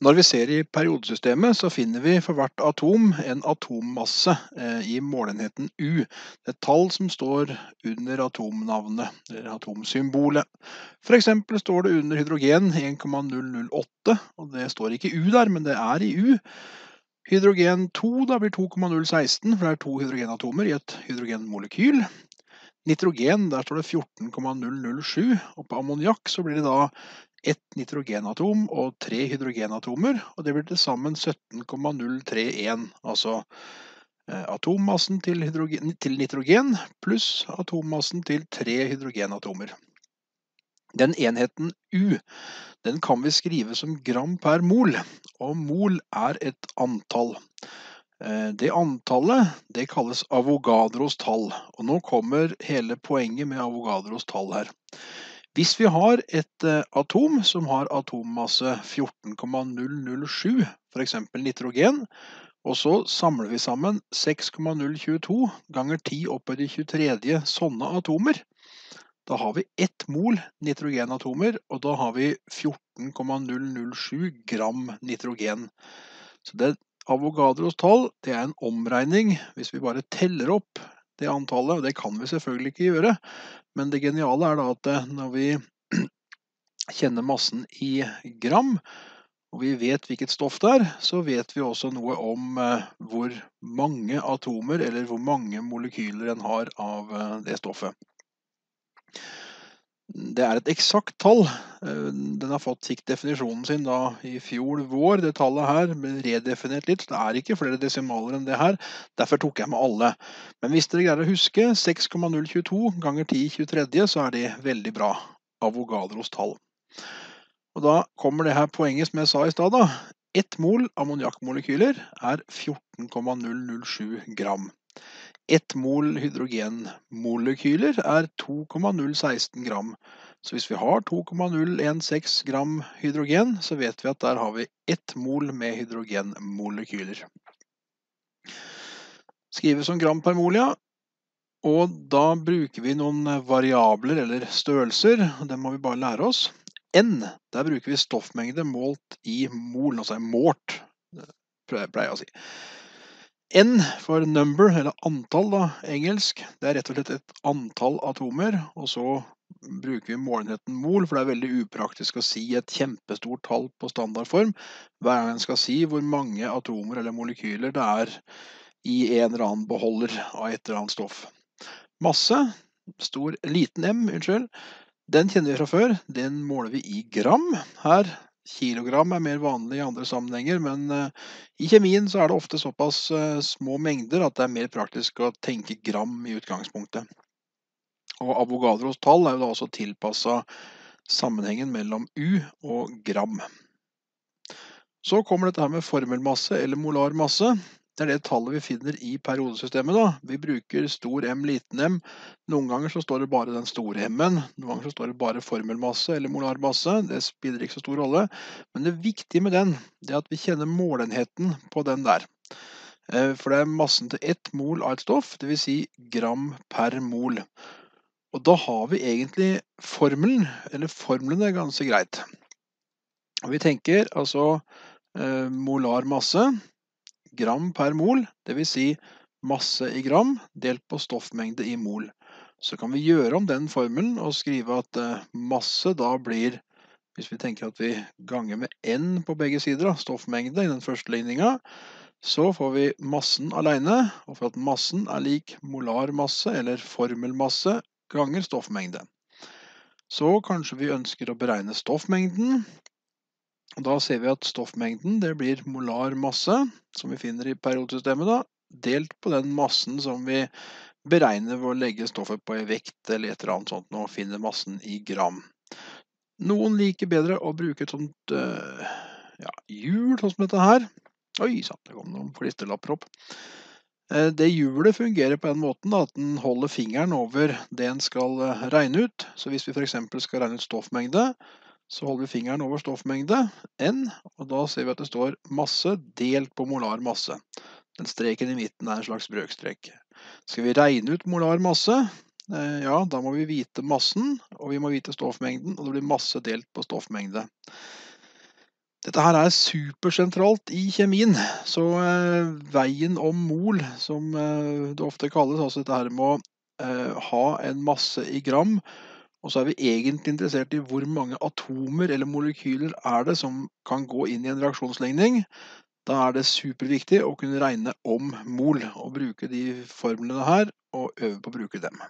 Når vi ser i periodesystemet, så finner vi for hvert atom en atommasse eh, i målenheten U. Det Et tall som står under atomnavnet, eller atomsymbolet. F.eks. står det under hydrogen 1,008, og det står ikke U der, men det er i U. Hydrogen 2 da blir 2,016, for det er to hydrogenatomer i et hydrogenmolekyl. Nitrogen, der står det 14,007, og på ammoniakk så blir det da ett nitrogenatom og tre hydrogenatomer. og Det blir til sammen 17,031, altså eh, atommassen til, hydrogen, til nitrogen pluss atommassen til tre hydrogenatomer. Den enheten U den kan vi skrive som gram per mol, og mol er et antall. Eh, det antallet det kalles Avogadros tall, og nå kommer hele poenget med Avogadros tall her. Hvis vi har et eh, atom som har atommasse 14,007, f.eks. nitrogen, og så samler vi sammen 6,022 ganger 10 opphøyd i 23 sånne atomer, da har vi ett mol nitrogenatomer, og da har vi 14,007 gram nitrogen. Så det Avogadros tall det er en omregning, hvis vi bare teller opp det antallet. og Det kan vi selvfølgelig ikke gjøre, men det geniale er da at eh, når vi kjenner massen i gram, og vi vet hvilket stoff det er, så vet vi også noe om eh, hvor mange atomer eller hvor mange molekyler en har av eh, det stoffet. Det er et eksakt tall. Eh, den har fått fikk definisjonen sin da i fjor vår, det tallet her. ble redefinert litt. Det er ikke flere desimaler enn det her. Derfor tok jeg med alle. Men hvis dere greier å huske 6,022 ganger 10 23., så er det veldig bra. Avogadros tall. Og da kommer det her poenget som jeg sa i stad, da. Ett mol ammoniakkmolekyler er 14,007 gram. Ett mol hydrogenmolekyler er 2,016 gram. Så hvis vi har 2,016 gram hydrogen, så vet vi at der har vi ett mol med hydrogenmolekyler. Skrives som gram per mol, ja. Og da bruker vi noen variabler eller størrelser. og Det må vi bare lære oss. N, der bruker vi stoffmengde målt i mol, altså målt, pleier jeg å si. N for number, eller antall, da, engelsk. Det er rett og slett et antall atomer. Og så bruker vi målenheten mol, for det er veldig upraktisk å si et kjempestort tall på standardform hver gang en skal si hvor mange atomer eller molekyler det er i en eller annen beholder av et eller annet stoff. Masse, stor, liten m, unnskyld, den kjenner vi fra før. Den måler vi i gram. Her Kilogram er mer vanlig i andre sammenhenger, men eh, i kjemien så er det ofte såpass eh, små mengder at det er mer praktisk å tenke gram i utgangspunktet. Og Avogadros tall er jo da også tilpassa sammenhengen mellom U og gram. Så kommer dette her med formelmasse eller molarmasse. Det er det tallet vi finner i periodesystemet. da. Vi bruker stor M, liten m. Noen ganger så står det bare den store m-en. Noen ganger så står det bare formelmasse eller molarmasse. Det spiller ikke så stor rolle. Men det viktige med den, det er at vi kjenner målenheten på den der. Eh, for det er massen til ett mol av et stoff, dvs. Si gram per mol. Og da har vi egentlig formelen, eller formlene, ganske greit. Og vi tenker altså eh, molar masse gram per mol, dvs. Si masse i gram delt på stoffmengde i mol. Så kan vi gjøre om den formelen og skrive at eh, masse da blir Hvis vi tenker at vi ganger med n på begge sider, stoffmengde i den første ligninga, så får vi massen aleine. Og for at massen er lik molarmasse eller formelmasse ganger stoffmengde. Så kanskje vi ønsker å beregne stoffmengden, og da ser vi at stoffmengden det blir molar masse, som vi finner i periodesystemet, da, delt på den massen som vi beregner ved å legge stoffet på i vekt eller et eller annet sånt, og finner massen i gram. Noen liker bedre å bruke et sånt øh, ja, hjul, sånn som dette her. Oi sann, det kom noen klisterlapper opp. Eh, det hjulet fungerer på den måten at den holder fingeren over det en skal eh, regne ut. Så hvis vi f.eks. skal regne ut stoffmengde, så holder vi fingeren over stoffmengde, N, og da ser vi at det står masse delt på molar masse. Den streken i midten er en slags brøkstrek. Skal vi regne ut molar masse, eh, ja, da må vi vite massen, og vi må vite stoffmengden, og det blir masse delt på stoffmengde. Dette her er supersentralt i kjemien, så eh, veien om mol, som eh, det ofte kalles, altså dette her med å ha en masse i gram, og så er vi egentlig interessert i hvor mange atomer eller molekyler er det som kan gå inn i en reaksjonslegning. Da er det superviktig å kunne regne om mol, og bruke de formlene her, og øve på å bruke dem.